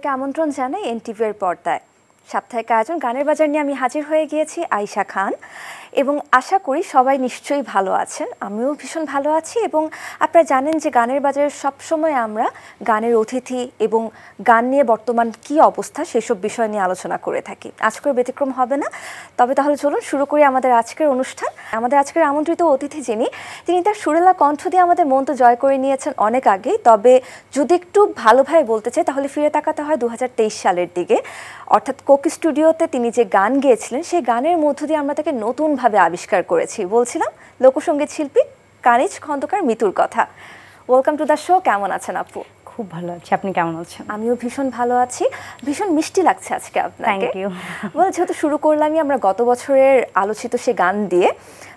সবাইকে আমন্ত্রণ জানাই এনটিভির পর্দায় সাপ্তাহিক আয়োজন গানের বাজার নিয়ে আমি হাজির হয়ে গিয়েছি আয়শা খান এবং আশা করি সবাই নিশ্চয়ই ভালো আছেন আমিও ভীষণ ভালো আছি এবং আপনারা জানেন যে গানের বাজারে সবসময় আমরা গানের অতিথি এবং গান নিয়ে বর্তমান কি অবস্থা সেসব বিষয় নিয়ে আলোচনা করে থাকি আজকের ব্যতিক্রম হবে না তবে তাহলে চলুন শুরু করি আমাদের আজকের অনুষ্ঠান আমাদের আজকের আমন্ত্রিত অতিথি যিনি তিনি তার সুরেলা কণ্ঠ দিয়ে আমাদের মন তো জয় করে নিয়েছেন অনেক আগেই তবে যদি একটু ভালোভাবে বলতে চাই তাহলে ফিরে তাকাতে হয় দু সালের দিকে অর্থাৎ কোকি স্টুডিওতে তিনি যে গান গেয়েছিলেন সেই গানের মধ্য দিয়ে আমরা তাকে নতুন নতুনভাবে আবিষ্কার করেছি বলছিলাম লোকসঙ্গীত শিল্পী কানিজ খন্দকার মিতুর কথা ওয়েলকাম টু দ্য শো কেমন আছেন আপু খুব ভালো আছি আপনি কেমন আছেন আমিও ভীষণ ভালো আছি ভীষণ মিষ্টি লাগছে আজকে আপনাকে বলে যেহেতু শুরু করলামই আমরা গত বছরের আলোচিত সে গান দিয়ে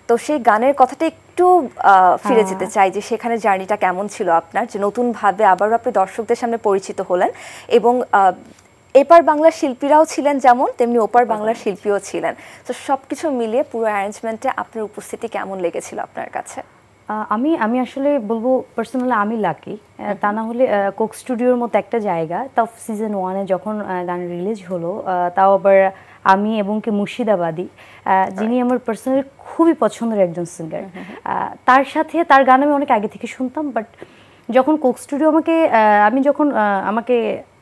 তো সেই গানের কথাটা একটু ফিরে হ্যাঁ। যেতে চাই যে সেখানে জার্নিটা কেমন ছিল আপনার যে নতুনভাবে আবারও আপনি দর্শকদের সামনে পরিচিত হলেন এবং এপার বাংলার শিল্পীরাও ছিলেন যেমন তেমনি ওপার বাংলার শিল্পীও ছিলেন তো সব কিছু মিলিয়ে পুরো অ্যারেঞ্জমেন্টে আপনার উপস্থিতি কেমন লেগেছিল আপনার কাছে আমি আমি আসলে বলবো পার্সোনালি আমি লাকি তা না হলে কোক স্টুডিওর মতো একটা জায়গা তাও সিজন ওয়ানে যখন গান রিলিজ হলো তাও আবার আমি এবং কি মুর্শিদাবাদী যিনি আমার পার্সোনালি খুবই পছন্দের একজন সিঙ্গার তার সাথে তার গান আমি অনেক আগে থেকে শুনতাম বাট যখন কোক স্টুডিও আমাকে আমি যখন আমাকে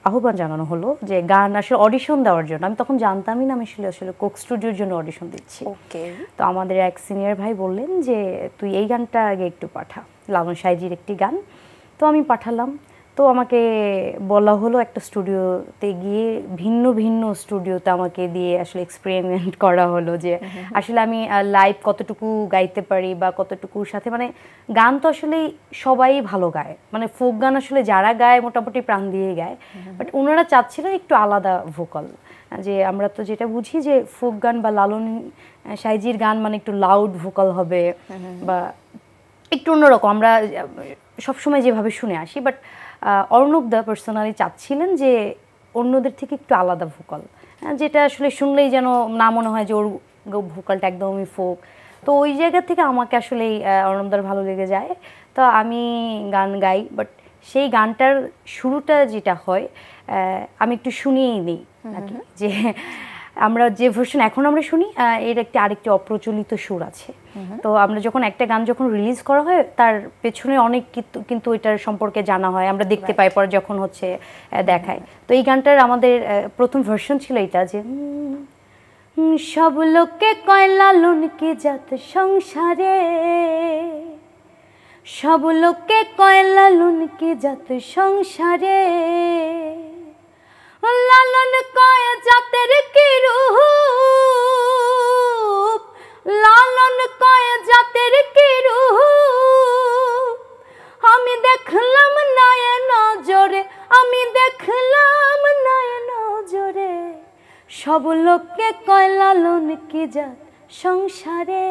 আহ্বান জানানো হলো যে গান আসলে অডিশন দেওয়ার জন্য আমি তখন জানতামই না আমি আসলে আসলে কোক স্টুডিওর জন্য অডিশন দিচ্ছি ওকে তো আমাদের এক সিনিয়র ভাই বললেন যে তুই এই গানটা আগে একটু পাঠা লালন সাইজির একটি গান তো আমি পাঠালাম তো আমাকে বলা হলো একটা স্টুডিওতে গিয়ে ভিন্ন ভিন্ন স্টুডিওতে আমাকে দিয়ে আসলে এক্সপেরিমেন্ট করা হলো যে আসলে আমি লাইভ কতটুকু গাইতে পারি বা কতটুকুর সাথে মানে গান তো আসলে সবাই ভালো গায় মানে ফোক গান আসলে যারা গায় মোটামুটি প্রাণ দিয়ে গায় বাট ওনারা চাচ্ছিল একটু আলাদা ভোকাল যে আমরা তো যেটা বুঝি যে ফোক গান বা লালন সাইজির গান মানে একটু লাউড ভোকাল হবে বা একটু অন্যরকম আমরা সবসময় যেভাবে শুনে আসি বাট অর্ণব দা পার্সোনালি চাচ্ছিলেন যে অন্যদের থেকে একটু আলাদা ভোকাল হ্যাঁ, যেটা আসলে শুনলেই যেন না মনে হয় যে ওর ভোকালটা একদমই ফোক তো ওই জায়গা থেকে আমাকে আসলে অর্ণবদার ভালো লেগে যায় তো আমি গান গাই বাট সেই গানটার শুরুটা যেটা হয় আমি একটু শুনিয়েই নিই যে আমরা যে ভার্সন এখন আমরা শুনি এর একটি আরেকটি অপ্রচলিত সুর আছে তো আমরা যখন একটা গান যখন রিলিজ করা হয় তার পেছনে অনেক কিন্তু এটার সম্পর্কে জানা হয় আমরা দেখতে পাই পরে যখন হচ্ছে দেখায় তো এই গানটার আমাদের প্রথম ভার্সন ছিল এটা যে সব লোককে কয় লালন কি জাত সংসারে সব লোককে কয় লালন কি জাত সংসারে লালন কয় জাতের কি রূপ লালন কয় জাতের কি রূপ আমি দেখলাম নয় নজরে আমি দেখলাম নয় নজরে সব লোককে কয় লালন কি জাত সংসারে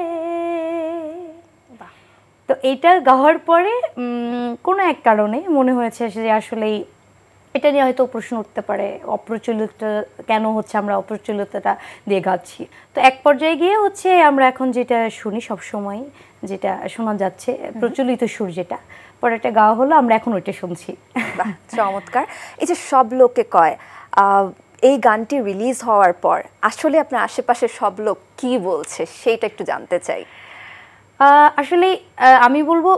তো এটা গাওয়ার পরে কোনো এক কারণে মনে হয়েছে যে আসলেই এটা নিয়ে হয়তো প্রশ্ন উঠতে পারে অপ্রচলিত কেন হচ্ছে আমরা অপ্রচলিতটা দিয়ে গাচ্ছি তো এক পর্যায়ে গিয়ে হচ্ছে আমরা এখন যেটা শুনি সবসময় যেটা শোনা যাচ্ছে প্রচলিত সুর যেটা পরে একটা গাওয়া হলো আমরা এখন ওইটা শুনছি চমৎকার এই যে সব লোকে কয় এই গানটি রিলিজ হওয়ার পর আসলে আপনার আশেপাশে সব লোক কি বলছে সেইটা একটু জানতে চাই আসলে আমি বলবো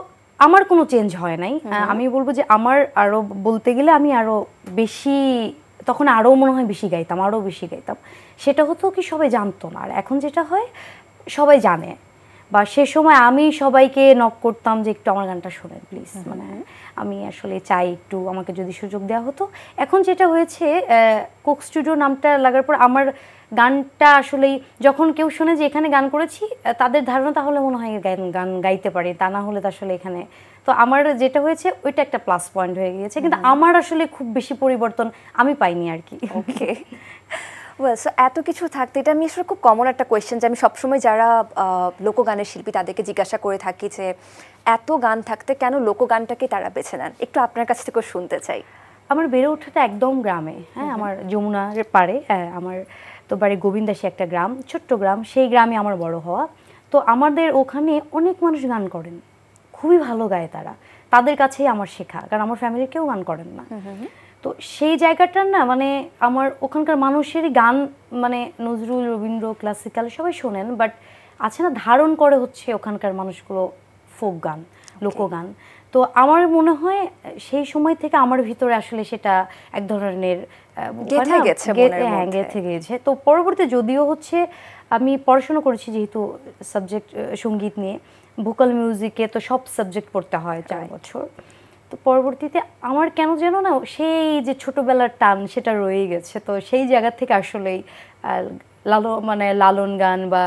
আমার কোনো চেঞ্জ হয় নাই আমি বলবো যে আমার আরো বলতে গেলে আমি আরো বেশি তখন আরও মনে হয় বেশি গাইতাম আরও বেশি গাইতাম সেটা হতো কি সবাই জানতো না আর এখন যেটা হয় সবাই জানে বা সে সময় আমি সবাইকে নক করতাম যে একটু আমার গানটা শোনেন প্লিজ মানে আমি আসলে চাই একটু আমাকে যদি সুযোগ দেওয়া হতো এখন যেটা হয়েছে কোক স্টুডিও নামটা লাগার পর আমার গানটা আসলে যখন কেউ শোনে যে এখানে গান করেছি তাদের ধারণা তাহলে মনে হয় গান গান গাইতে পারে তা না হলে তো আসলে এখানে তো আমার যেটা হয়েছে ওইটা একটা প্লাস পয়েন্ট হয়ে গিয়েছে কিন্তু আমার আসলে খুব বেশি পরিবর্তন আমি পাইনি আর কি ওকে ওয়েল সো এত কিছু থাকতে এটা আমি আসলে খুব কমন একটা কোয়েশ্চেন যে আমি সবসময় যারা লোকগানের শিল্পী তাদেরকে জিজ্ঞাসা করে থাকি যে এত গান থাকতে কেন লোকগানটাকে তারা বেছে নেন একটু আপনার কাছ থেকেও শুনতে চাই আমার বেড়ে ওঠাটা একদম গ্রামে হ্যাঁ আমার যমুনার পারে আমার তো বাড়ি গোবিন্দাসী একটা গ্রাম ছোট্ট গ্রাম সেই গ্রামে আমার বড় হওয়া তো আমাদের ওখানে অনেক মানুষ গান করেন খুবই ভালো গায় তারা তাদের কাছেই আমার শেখা কারণ আমার ফ্যামিলি কেউ গান করেন না তো সেই জায়গাটার না মানে আমার ওখানকার মানুষের গান মানে নজরুল রবীন্দ্র ক্লাসিক্যাল সবাই শোনেন বাট আছে না ধারণ করে হচ্ছে ওখানকার মানুষগুলো ফোক গান লোকগান তো আমার মনে হয় সেই সময় থেকে আমার ভিতরে আসলে সেটা এক ধরনের গেঁথে গিয়েছে হ্যাঁ, তো পরবর্তী যদিও হচ্ছে আমি পড়াশোনা করেছি যেহেতু সাবজেক্ট সঙ্গীত নিয়ে ভোকাল মিউজিকে তো সব সাবজেক্ট পড়তে হয় চার বছর তো পরবর্তীতে আমার কেন যেন না সেই যে ছোটোবেলার টান সেটা রয়ে গেছে তো সেই জায়গা থেকে আসলেই লালন মানে লালন গান বা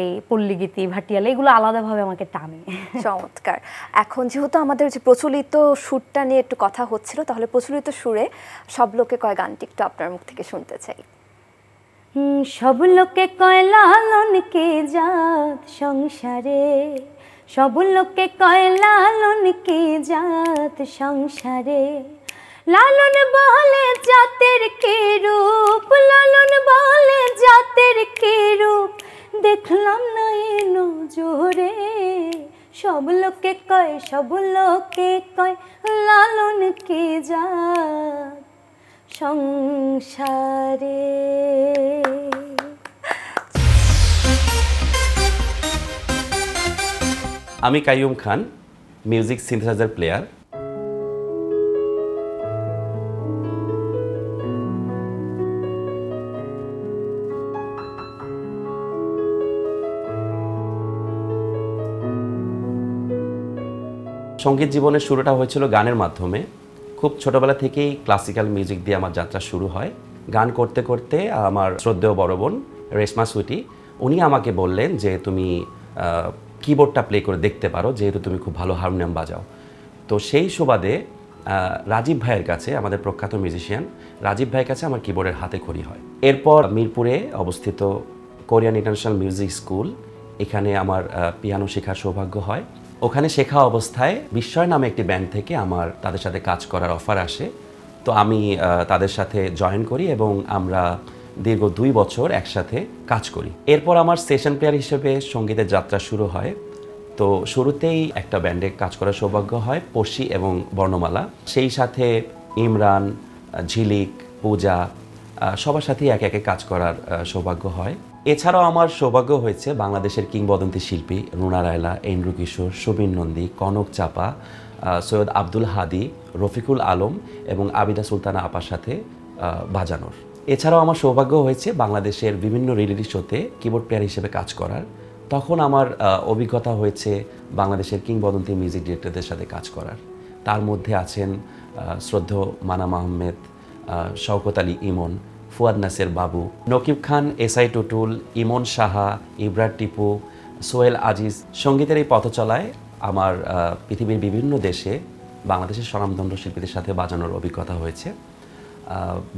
এই পল্লীগীতি ভাটিয়াল এগুলো আলাদাভাবে আমাকে টানে চমৎকার এখন যেহেতু আমাদের যে প্রচলিত সুরটা নিয়ে একটু কথা হচ্ছিল তাহলে প্রচলিত সুরে সব লোকে কয় গানটি একটু আপনার মুখ থেকে শুনতে চাই সব লোকে কয় লালন কে জাত সংসারে সব লোকে কয় লালন কে জাত সংসারে লালন বলে জাতের কে রূপ লালন বলে জাতের কে রূপ দেখলাম না এ নজরে সব লোকে কয় সব লোককে কয় লালন কে জাত সংসারে আমি Qayyum Khan music synthesizer player সঙ্গীত জীবনের শুরুটা হয়েছিল গানের মাধ্যমে খুব ছোটবেলা থেকেই ক্লাসিক্যাল মিউজিক দিয়ে আমার যাত্রা শুরু হয় গান করতে করতে আমার শ্রদ্ধেয় বড় বোন রেশমা সুইটি উনি আমাকে বললেন যে তুমি কিবোর্ডটা প্লে করে দেখতে পারো যেহেতু তুমি খুব ভালো হারমোনিয়াম বাজাও তো সেই সুবাদে রাজীব ভাইয়ের কাছে আমাদের প্রখ্যাত মিউজিশিয়ান রাজীব ভাইয়ের কাছে আমার কিবোর্ডের হাতে খড়ি হয় এরপর মিরপুরে অবস্থিত কোরিয়ান ইন্টারন্যাশনাল মিউজিক স্কুল এখানে আমার পিয়ানো শেখার সৌভাগ্য হয় ওখানে শেখা অবস্থায় বিস্ময় নামে একটি ব্যান্ড থেকে আমার তাদের সাথে কাজ করার অফার আসে তো আমি তাদের সাথে জয়েন করি এবং আমরা দীর্ঘ দুই বছর একসাথে কাজ করি এরপর আমার সেশন প্লেয়ার হিসেবে সঙ্গীতের যাত্রা শুরু হয় তো শুরুতেই একটা ব্যান্ডে কাজ করার সৌভাগ্য হয় পশি এবং বর্ণমালা সেই সাথে ইমরান ঝিলিক পূজা সবার সাথেই একে একে কাজ করার সৌভাগ্য হয় এছাড়াও আমার সৌভাগ্য হয়েছে বাংলাদেশের কিংবদন্তি শিল্পী রুনা রায়লা এন্দ্রু কিশোর সুবিন নন্দী কনক চাপা সৈয়দ আব্দুল হাদি রফিকুল আলম এবং আবিদা সুলতানা আপার সাথে বাজানোর এছাড়াও আমার সৌভাগ্য হয়েছে বাংলাদেশের বিভিন্ন রিয়েলিটি শোতে কিবোর্ড প্লেয়ার হিসেবে কাজ করার তখন আমার অভিজ্ঞতা হয়েছে বাংলাদেশের কিংবদন্তি মিউজিক ডিরেক্টরদের সাথে কাজ করার তার মধ্যে আছেন শ্রদ্ধ মানাম আহমেদ শওকত আলী ইমন ফুয়াদ নাসের বাবু নকিব খান এসআই টুটুল ইমন সাহা ইব্রার টিপু সোহেল আজিজ সঙ্গীতের এই পথচলায় আমার পৃথিবীর বিভিন্ন দেশে বাংলাদেশের স্বনামদণ্ড শিল্পীদের সাথে বাজানোর অভিজ্ঞতা হয়েছে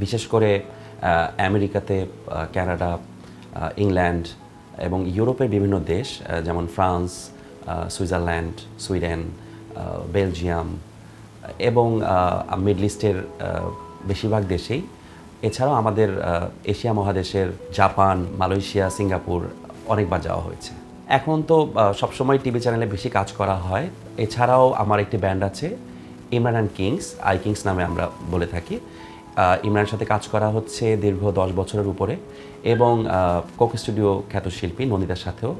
বিশেষ করে আমেরিকাতে ক্যানাডা ইংল্যান্ড এবং ইউরোপের বিভিন্ন দেশ যেমন ফ্রান্স সুইজারল্যান্ড সুইডেন বেলজিয়াম এবং মিডল ইস্টের বেশিরভাগ দেশেই এছাড়াও আমাদের এশিয়া মহাদেশের জাপান মালয়েশিয়া সিঙ্গাপুর অনেকবার যাওয়া হয়েছে এখন তো সবসময় টিভি চ্যানেলে বেশি কাজ করা হয় এছাড়াও আমার একটি ব্যান্ড আছে Imran and Kings I Kings নামে আমরা বলে থাকি ইমরানের সাথে কাজ করা হচ্ছে দীর্ঘ দশ বছরের উপরে এবং কোক স্টুডিও খ্যাত শিল্পী নন্দিতার সাথেও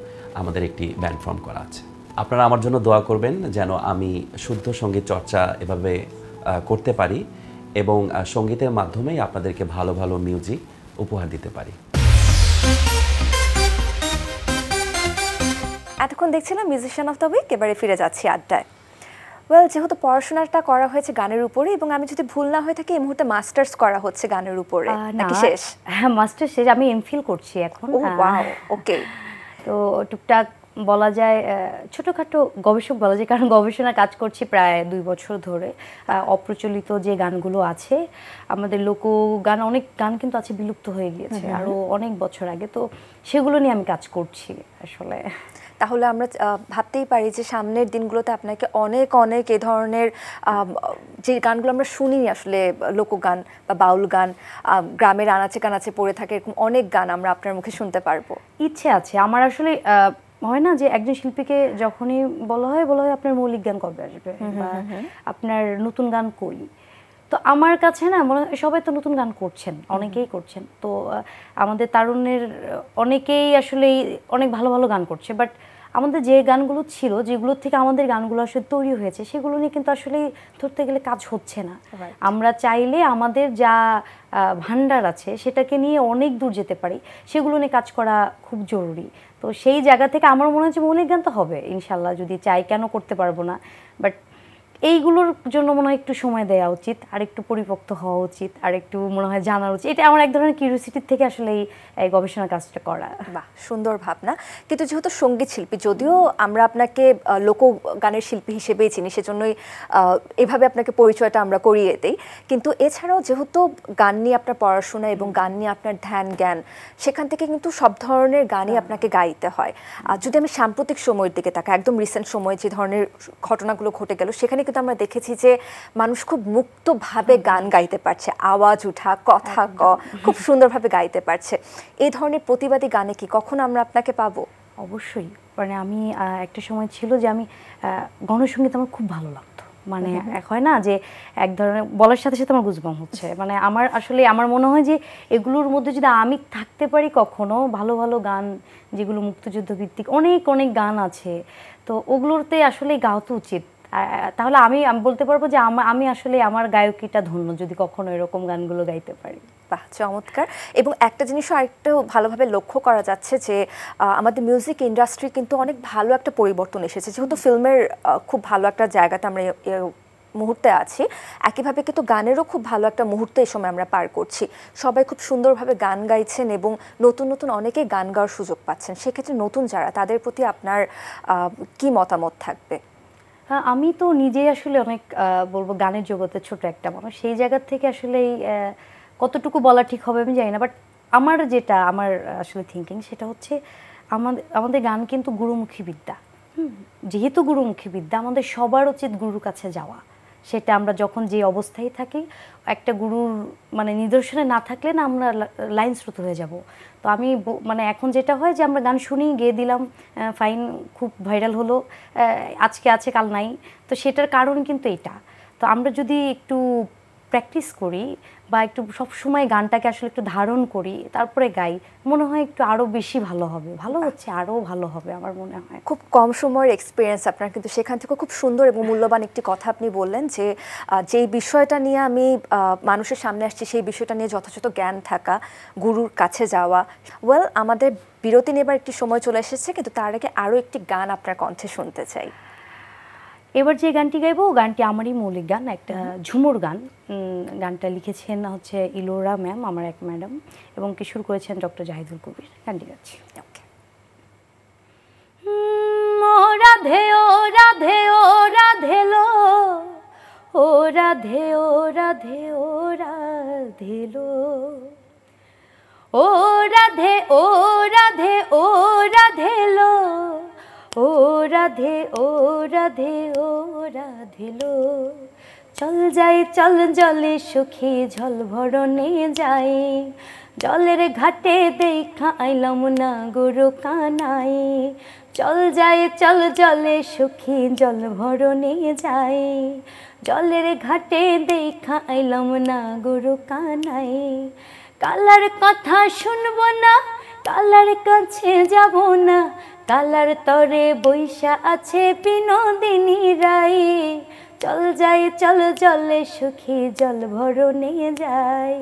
আমাদের একটি ব্যান্ড ফর্ম করা আছে আপনারা আমার জন্য দোয়া করবেন যেন আমি শুদ্ধ সঙ্গীত চর্চা এভাবে করতে পারি এবং সঙ্গীতের মাধ্যমেই আপনাদেরকে ভালো ভালো মিউজিক উপহার দিতে পারি এতক্ষণ দেখছিলাম মিউজিশিয়ান অফ দ্য উইক এবারে ফিরে যাচ্ছি আড্ডায় ওয়েল যেহেতু পড়াশোনাটা করা হয়েছে গানের উপরে এবং আমি যদি ভুল না হয়ে থাকি এই মুহূর্তে মাস্টার্স করা হচ্ছে গানের উপরে নাকি শেষ হ্যাঁ মাস্টার শেষ আমি এমফিল করছি এখন ও oh, ওকে হ্যাঁ। তো টুকটাক বলা যায় ছোটোখাটো গবেষক বলা যায় কারণ গবেষণা কাজ করছি প্রায় দুই বছর ধরে অপ্রচলিত যে গানগুলো আছে আমাদের লোকগান অনেক গান কিন্তু আছে বিলুপ্ত হয়ে গিয়েছে আরও অনেক বছর আগে তো সেগুলো নিয়ে আমি কাজ করছি আসলে তাহলে আমরা ভাবতেই পারি যে সামনের দিনগুলোতে আপনাকে অনেক অনেক এ ধরনের যে গানগুলো আমরা শুনি আসলে লোকগান বা বাউল গান গ্রামের আনাচে কানাচে পড়ে থাকে এরকম অনেক গান আমরা আপনার মুখে শুনতে পারবো ইচ্ছে আছে আমার আসলে হয় না যে একজন শিল্পীকে যখনই বলা হয় বলা হয় আপনার মৌলিক গান কবে আসবে বা আপনার নতুন গান কই তো আমার কাছে না মনে সবাই তো নতুন গান করছেন অনেকেই করছেন তো আমাদের তারুণ্যের অনেকেই আসলে অনেক ভালো ভালো গান করছে বাট আমাদের যে গানগুলো ছিল যেগুলোর থেকে আমাদের গানগুলো আসলে তৈরি হয়েছে সেগুলো নিয়ে কিন্তু আসলে ধরতে গেলে কাজ হচ্ছে না আমরা চাইলে আমাদের যা ভান্ডার আছে সেটাকে নিয়ে অনেক দূর যেতে পারি সেগুলো নিয়ে কাজ করা খুব জরুরি তো সেই জায়গা থেকে আমার মনে হচ্ছে মৌলিক গান তো হবে ইনশাল্লাহ যদি চাই কেন করতে পারবো না বাট এইগুলোর জন্য মনে হয় একটু সময় দেওয়া উচিত আর একটু পরিপক্ত হওয়া উচিত আর একটু মনে হয় জানা উচিত এটা আমার এক ধরনের কিউরিয়াসিটির থেকে আসলে এই গবেষণা কাজটা করা বাহ সুন্দর ভাবনা কিন্তু যেহেতু সঙ্গীত শিল্পী যদিও আমরা আপনাকে লোকগানের শিল্পী হিসেবেই চিনি সেজন্যই এভাবে আপনাকে পরিচয়টা আমরা করিয়ে দিই কিন্তু এছাড়াও যেহেতু গান নিয়ে আপনার পড়াশোনা এবং গান নিয়ে আপনার ধ্যান জ্ঞান সেখান থেকে কিন্তু সব ধরনের গানই হ্যাঁ। আপনাকে গাইতে হয় আর যদি আমি সাম্প্রতিক সময়ের দিকে তাকাই একদম রিসেন্ট সময়ে যে ধরনের ঘটনাগুলো ঘটে গেল সেখানে কিন্তু কিন্তু আমরা দেখেছি যে মানুষ খুব মুক্তভাবে গান গাইতে পারছে আওয়াজ উঠা কথা ক খুব সুন্দরভাবে গাইতে পারছে এই ধরনের প্রতিবাদী গানে কি কখন আমরা আপনাকে পাবো অবশ্যই মানে আমি একটা সময় ছিল যে আমি গণসঙ্গীত আমার খুব ভালো লাগতো মানে হয় না যে এক ধরনের বলার সাথে সাথে আমার গুজবাম হচ্ছে মানে আমার আসলে আমার মনে হয় যে এগুলোর মধ্যে যদি আমি থাকতে পারি কখনো ভালো ভালো গান যেগুলো মুক্তিযুদ্ধ ভিত্তিক অনেক অনেক গান আছে তো ওগুলোতে আসলে গাওয়া তো উচিত তাহলে আমি বলতে পারবো যে আমি আসলে আমার গায়কীটা ধন্য যদি কখনো এরকম গানগুলো গাইতে পারি বাহ চমৎকার এবং একটা জিনিসও আরেকটা ভালোভাবে লক্ষ্য করা যাচ্ছে যে আমাদের মিউজিক ইন্ডাস্ট্রি কিন্তু অনেক ভালো একটা পরিবর্তন এসেছে যেহেতু ফিল্মের খুব ভালো একটা জায়গাতে আমরা মুহূর্তে আছি একইভাবে কিন্তু গানেরও খুব ভালো একটা মুহূর্তে এই সময় আমরা পার করছি সবাই খুব সুন্দরভাবে গান গাইছেন এবং নতুন নতুন অনেকে গান গাওয়ার সুযোগ পাচ্ছেন সেক্ষেত্রে নতুন যারা তাদের প্রতি আপনার কি মতামত থাকবে হ্যাঁ আমি তো নিজেই আসলে অনেক বলবো গানের জগতে ছোট একটা মানুষ সেই জায়গা থেকে আসলে কতটুকু বলা ঠিক হবে আমি জানি না বাট আমার যেটা আমার আসলে থিঙ্কিং সেটা হচ্ছে আমাদের আমাদের গান কিন্তু গুরুমুখী বিদ্যা যেহেতু গুরুমুখী বিদ্যা আমাদের সবার উচিত গুরুর কাছে যাওয়া সেটা আমরা যখন যে অবস্থায় থাকি একটা গুরুর মানে নিদর্শনে না থাকলে না আমরা লাইন শ্রুত হয়ে যাব তো আমি মানে এখন যেটা হয় যে আমরা গান শুনি গেয়ে দিলাম ফাইন খুব ভাইরাল হলো আজকে আছে কাল নাই তো সেটার কারণ কিন্তু এটা তো আমরা যদি একটু প্র্যাকটিস করি বা একটু সবসময় গানটাকে আসলে একটু ধারণ করি তারপরে গাই মনে হয় একটু আরও বেশি ভালো হবে ভালো হচ্ছে আরও ভালো হবে আমার মনে হয় খুব কম সময়ের এক্সপিরিয়েন্স আপনার কিন্তু সেখান থেকে খুব সুন্দর এবং মূল্যবান একটি কথা আপনি বললেন যে যেই বিষয়টা নিয়ে আমি মানুষের সামনে আসছি সেই বিষয়টা নিয়ে যথাযথ জ্ঞান থাকা গুরুর কাছে যাওয়া ওয়েল আমাদের বিরতি নেবার একটি সময় চলে এসেছে কিন্তু তার আগে আরও একটি গান আপনার কণ্ঠে শুনতে চাই এবার যে গানটি গাইবো ও গানটি আমারই মৌলিক গান একটা ঝুমুর গান গানটা লিখেছেন হচ্ছে ইলোরা ম্যাম আমার এক ম্যাডাম এবং কিশোর করেছেন ডক্টর জাহিদুল কবির গানটি গাচ্ছি রাধে ও রাধে ও রাধে ও রাধে ও রাধে ও রাধে ও রাধে ও রাধে ও রাধে ো রাধিলো চল যাই চল জলে সুখী জল ভরণে যাই জলের ঘাটে দেখা আইলাম না গরু কানাই চল যাই চল জলে সুখী জল ভরণে যাই জলের ঘাটে দেখা আইলাম না গরু কানাই কালার কথা শুনব না কালার কাছে যাব না কালার তরে বৈশা আছে বিনোদিনী রাই চল যায় চল জলে সুখী জল ভরণে নিয়ে যায়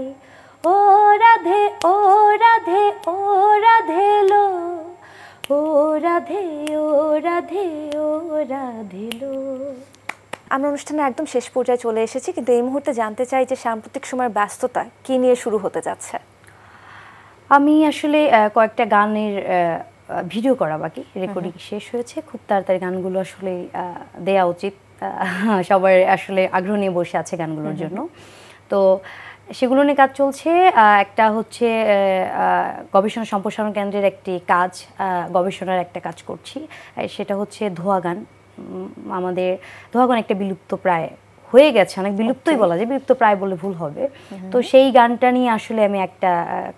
ও রাধে ও রাধে ও রাধে লো ও রাধে ও রাধে ও রাধে লো আমরা অনুষ্ঠানে একদম শেষ পর্যায়ে চলে এসেছি কিন্তু এই মুহূর্তে জানতে চাই যে সাম্প্রতিক সময়ের ব্যস্ততা কি নিয়ে শুরু হতে যাচ্ছে আমি আসলে কয়েকটা গানের ভিডিও করা বাকি রেকর্ডিং শেষ হয়েছে খুব তাড়াতাড়ি গানগুলো আসলে দেয়া উচিত সবার আসলে আগ্রহ নিয়ে বসে আছে গানগুলোর জন্য তো সেগুলো নিয়ে কাজ চলছে একটা হচ্ছে গবেষণা সম্প্রসারণ কেন্দ্রের একটি কাজ গবেষণার একটা কাজ করছি সেটা হচ্ছে ধোয়া গান আমাদের ধোয়া গান একটা বিলুপ্ত প্রায় হয়ে গেছে অনেক বিলুপ্তই বলা যায় বিলুপ্ত প্রায় বলে ভুল হবে mm-hmm. তো সেই গানটা নিয়ে আসলে আমি একটা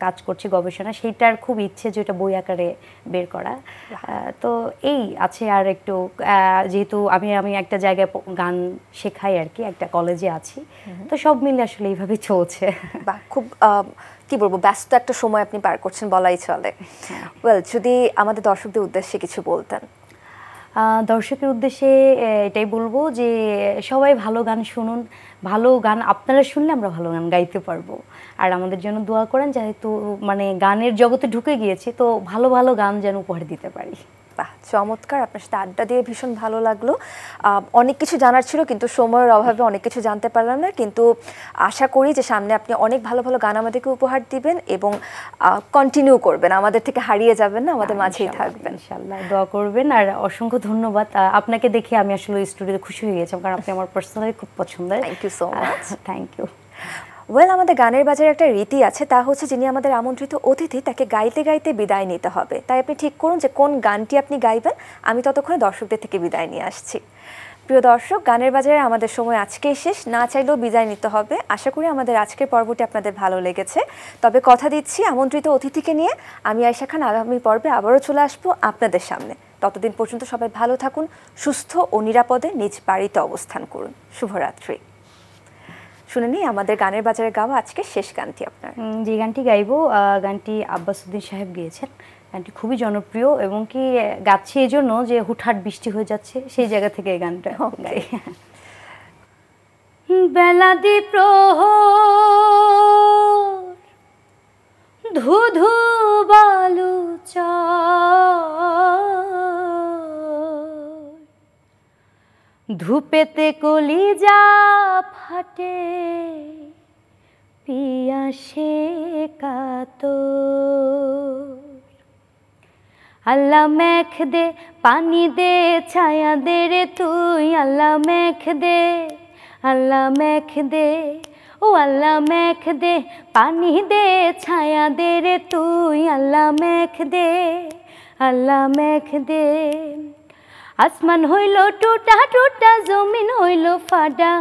কাজ করছি গবেষণা সেইটার খুব ইচ্ছে যে ওটা বই আকারে বের করা তো এই আছে আর একটু যেহেতু আমি আমি একটা জায়গায় গান শেখাই আর কি একটা কলেজে আছি mm-hmm. তো সব মিলে আসলে এইভাবে চলছে বা খুব কি বলবো ব্যস্ত একটা সময় আপনি পার করছেন বলাই চলে ওয়েল হ্যাঁ। যদি আমাদের দর্শকদের উদ্দেশ্যে কিছু বলতেন দর্শকের উদ্দেশ্যে এটাই বলবো যে সবাই ভালো গান শুনুন ভালো গান আপনারা শুনলে আমরা ভালো গান গাইতে পারবো আর আমাদের জন্য দোয়া করেন যেহেতু মানে গানের জগতে ঢুকে গিয়েছি তো ভালো ভালো গান যেন উপহার দিতে পারি বাহ চমৎকার আপনার সাথে আড্ডা দিয়ে ভীষণ ভালো লাগলো অনেক কিছু জানার ছিল কিন্তু সময়ের অভাবে অনেক কিছু জানতে পারলাম না কিন্তু আশা করি যে সামনে আপনি অনেক ভালো ভালো গান আমাদেরকে উপহার দিবেন এবং কন্টিনিউ করবেন আমাদের থেকে হারিয়ে যাবেন না আমাদের মাঝেই থাকবেন ইনশাল্লাহ দোয়া করবেন আর অসংখ্য ধন্যবাদ আপনাকে দেখে আমি আসলে স্টুডিওতে খুশি হয়ে গেছিলাম কারণ আপনি আমার পার্সোনালি খুব পছন্দের thank you so much thank you well আমাদের গানের বাজারে একটা রীতি আছে তা হচ্ছে যিনি আমাদের আমন্ত্রিত অতিথি তাকে গাইতে গাইতে বিদায় নিতে হবে তাই আপনি ঠিক করুন যে কোন গানটি আপনি গাইবেন আমি ততক্ষণে দর্শকদের থেকে বিদায় নিয়ে আসছি প্রিয় দর্শক গানের বাজারে আমাদের সময় আজকে শেষ না চাইলেও বিদায় নিতে হবে আশা করি আমাদের আজকের পর্বটি আপনাদের ভালো লেগেছে তবে কথা দিচ্ছি আমন্ত্রিত অতিথিকে নিয়ে আমি আয়সা খান আগামী পর্বে আবারও চলে আসবো আপনাদের সামনে ততদিন পর্যন্ত সবাই ভালো থাকুন সুস্থ ও নিরাপদে নিজ বাড়িতে অবস্থান করুন শুভরাত্রি শুনে নিই আমাদের গানের বাজারে গাওয়া আজকে শেষ গানটি আপনার যে গানটি গাইব গানটি আব্বাসুদ্দিন সাহেব গিয়েছেন গানটি খুবই জনপ্রিয় এবং কি গাচ্ছি এই জন্য যে হুটহাট বৃষ্টি হয়ে যাচ্ছে সেই জায়গা থেকে এই গানটা গাই বেলা দি প্রহ ধু ধু বালু ধূপেতে কলিজা ফাটে পিয়াসে কাতো আল্লাহ মেখ দে পানি দে ছায়া দে রে তুই আল্লাহ মেখ দে আল্লাহ মেখ দে ও আল্লাহ মেখ দে পানি দে ছায়া দে রে তুই আল্লাহ মেখ দে আল্লাহ মেখ দে আসমান হইল টোটা টোটা জমিন হইল ফাডা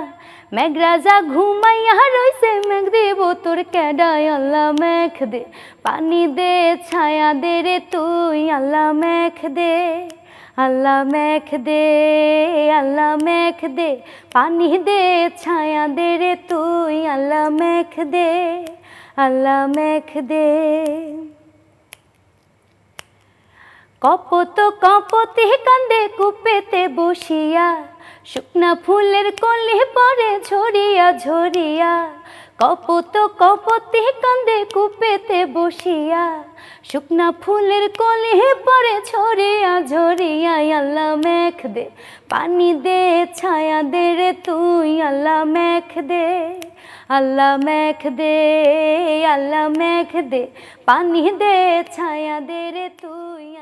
মেঘ রাজা ঘুমাইয়া রইছে মেঘ দে তোর ক্যাডায় আল্লাহ মেঘ দে পানি দে ছায়া দে রে তুই আল্লাহ মেঘ দে আল্লাহ মেঘ দে আল্লাহ মেঘ দে পানি দে ছায়া দে রে তুই আল্লাহ মেঘ দে আল্লাহ মেঘ দে কপত কপতে কান্দে কুপেতে বসিয়া শুকনা ফুলের কলে পরে ঝরিয়া ঝরিয়া কপত কপতে কান্দে কুপেতে বসিয়া শুকনা ফুলের কলে পরে ছড়িয়া ঝরিয়া আল্লাহ মেঘ দে পানি দে ছায়া দে রে তুই আল্লাহ মেঘ দে আল্লাহ মেঘ দে আল্লাহ মেঘ দে পানি দে ছায়া দে রে তুই